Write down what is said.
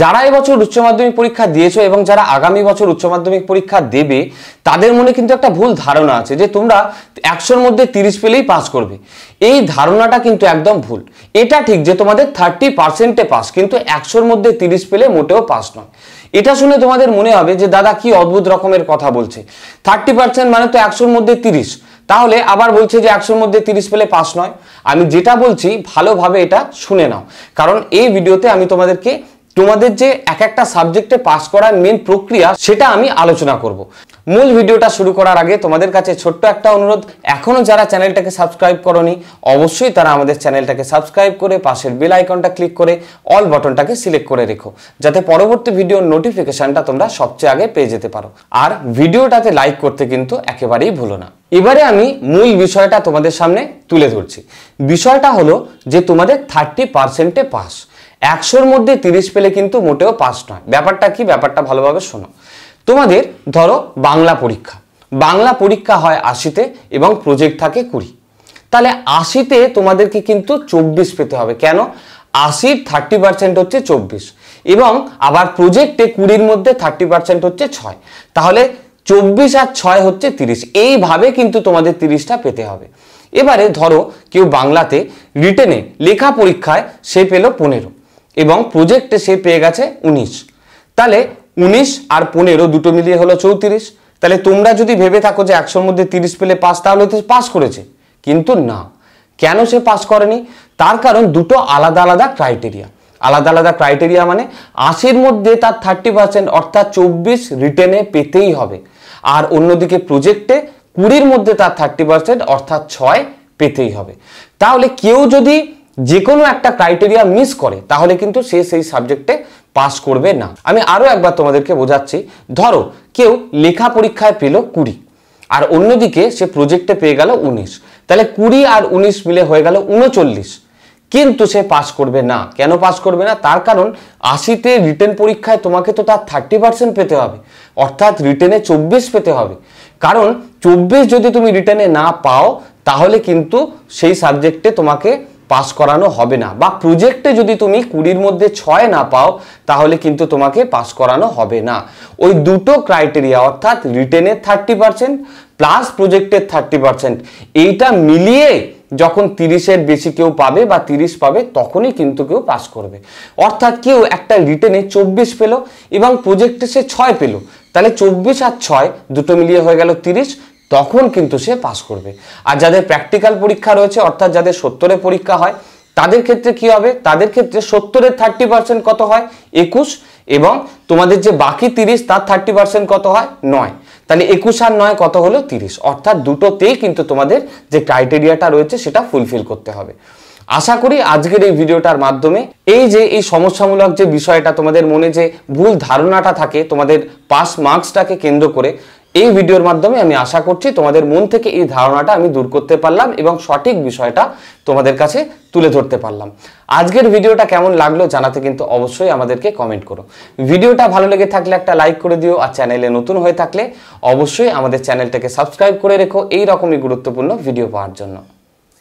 যারা এবছর উচ্চ মাধ্যমিক পরীক্ষা দিয়েছো এবং যারা আগামী বছর উচ্চ মাধ্যমিক পরীক্ষা দেবে তাদের মনে কিন্তু একটা ভুল ধারণা আছে যে তোমরা একশোর মধ্যে তিরিশ পেলেই পাস করবে এই ধারণাটা কিন্তু একদম ভুল এটা ঠিক যে তোমাদের থার্টি পার্সেন্টে পাস কিন্তু একশোর মধ্যে তিরিশ পেলে মোটেও পাস নয় এটা শুনে তোমাদের মনে হবে যে দাদা কি অদ্ভুত রকমের কথা বলছে থার্টি পার্সেন্ট মানে তো একশোর মধ্যে তিরিশ তাহলে আবার বলছে যে একশোর মধ্যে তিরিশ পেলে পাস নয় আমি যেটা বলছি ভালোভাবে এটা শুনে নাও কারণ এই ভিডিওতে আমি তোমাদেরকে তোমাদের যে এক একটা সাবজেক্টে পাস করার মেন প্রক্রিয়া সেটা আমি আলোচনা করব। মূল ভিডিওটা শুরু করার আগে তোমাদের কাছে ছোট্ট একটা অনুরোধ এখনও যারা চ্যানেলটাকে সাবস্ক্রাইব করনি অবশ্যই তারা আমাদের চ্যানেলটাকে সাবস্ক্রাইব করে পাশের বেল আইকনটা ক্লিক করে অল বটনটাকে সিলেক্ট করে রেখো যাতে পরবর্তী ভিডিওর নোটিফিকেশানটা তোমরা সবচেয়ে আগে পেয়ে যেতে পারো আর ভিডিওটাতে লাইক করতে কিন্তু একেবারেই ভুলো না এবারে আমি মূল বিষয়টা তোমাদের সামনে তুলে ধরছি বিষয়টা হলো যে তোমাদের থার্টি পার্সেন্টে পাস একশোর মধ্যে তিরিশ পেলে কিন্তু মোটেও পাস নয় ব্যাপারটা কি ব্যাপারটা ভালোভাবে শোনো তোমাদের ধরো বাংলা পরীক্ষা বাংলা পরীক্ষা হয় আশিতে এবং প্রজেক্ট থাকে কুড়ি তাহলে আশিতে তোমাদেরকে কিন্তু চব্বিশ পেতে হবে কেন আশির থার্টি পার্সেন্ট হচ্ছে চব্বিশ এবং আবার প্রজেক্টে কুড়ির মধ্যে থার্টি পার্সেন্ট হচ্ছে ছয় তাহলে চব্বিশ আর ছয় হচ্ছে তিরিশ এইভাবে কিন্তু তোমাদের তিরিশটা পেতে হবে এবারে ধরো কেউ বাংলাতে রিটেনে লেখা পরীক্ষায় সে পেল পনেরো এবং প্রজেক্টে সে পেয়ে গেছে উনিশ তাহলে উনিশ আর পনেরো দুটো মিলিয়ে হলো চৌত্রিশ তাহলে তোমরা যদি ভেবে থাকো যে একশোর মধ্যে তিরিশ পেলে পাস তাহলে তো পাস করেছে কিন্তু না কেন সে পাস করেনি তার কারণ দুটো আলাদা আলাদা ক্রাইটেরিয়া আলাদা আলাদা ক্রাইটেরিয়া মানে আশির মধ্যে তার থার্টি পার্সেন্ট অর্থাৎ চব্বিশ রিটেনে পেতেই হবে আর অন্যদিকে প্রজেক্টে কুড়ির মধ্যে তার থার্টি পার্সেন্ট অর্থাৎ ছয় পেতেই হবে তাহলে কেউ যদি যে কোনো একটা ক্রাইটেরিয়া মিস করে তাহলে কিন্তু সে সেই সাবজেক্টে পাস করবে না আমি আরও একবার তোমাদেরকে বোঝাচ্ছি ধরো কেউ লেখা পরীক্ষায় পেল কুড়ি আর অন্যদিকে সে প্রজেক্টে পেয়ে গেল উনিশ তাহলে কুড়ি আর উনিশ মিলে হয়ে গেল উনচল্লিশ কিন্তু সে পাস করবে না কেন পাস করবে না তার কারণ আশিতে রিটেন পরীক্ষায় তোমাকে তো তার থার্টি পার্সেন্ট পেতে হবে অর্থাৎ রিটেনে চব্বিশ পেতে হবে কারণ চব্বিশ যদি তুমি রিটেনে না পাও তাহলে কিন্তু সেই সাবজেক্টে তোমাকে পাস করানো হবে না বা প্রজেক্টে যদি তুমি কুড়ির মধ্যে ছয় না পাও তাহলে কিন্তু তোমাকে পাস করানো হবে না ওই দুটো ক্রাইটেরিয়া অর্থাৎ রিটেনের থার্টি পার্সেন্ট প্লাস প্রজেক্টের থার্টি পার্সেন্ট এইটা মিলিয়ে যখন তিরিশের বেশি কেউ পাবে বা তিরিশ পাবে তখনই কিন্তু কেউ পাস করবে অর্থাৎ কেউ একটা রিটেনে চব্বিশ পেল এবং প্রজেক্টে সে ছয় পেল তাহলে চব্বিশ আর ছয় দুটো মিলিয়ে হয়ে গেল তিরিশ তখন কিন্তু সে পাশ করবে আর যাদের প্র্যাকটিক্যাল পরীক্ষা রয়েছে অর্থাৎ যাদের সত্তরে পরীক্ষা হয় তাদের ক্ষেত্রে কি হবে তাদের ক্ষেত্রে সত্তরের থার্টি পার্সেন্ট কত হয় একুশ এবং তোমাদের যে বাকি তিরিশ তার থার্টি পার্সেন্ট কত হয় নয় তাহলে একুশ আর নয় কত হলো তিরিশ অর্থাৎ দুটোতেই কিন্তু তোমাদের যে ক্রাইটেরিয়াটা রয়েছে সেটা ফুলফিল করতে হবে আশা করি আজকের এই ভিডিওটার মাধ্যমে এই যে এই সমস্যামূলক যে বিষয়টা তোমাদের মনে যে ভুল ধারণাটা থাকে তোমাদের পাস মার্কসটাকে কেন্দ্র করে এই ভিডিওর মাধ্যমে আমি আশা করছি তোমাদের মন থেকে এই ধারণাটা আমি দূর করতে পারলাম এবং সঠিক বিষয়টা তোমাদের কাছে তুলে ধরতে পারলাম আজকের ভিডিওটা কেমন লাগলো জানাতে কিন্তু অবশ্যই আমাদেরকে কমেন্ট করো ভিডিওটা ভালো লেগে থাকলে একটা লাইক করে দিও আর চ্যানেলে নতুন হয়ে থাকলে অবশ্যই আমাদের চ্যানেলটাকে সাবস্ক্রাইব করে রেখো এই রকমই গুরুত্বপূর্ণ ভিডিও পাওয়ার জন্য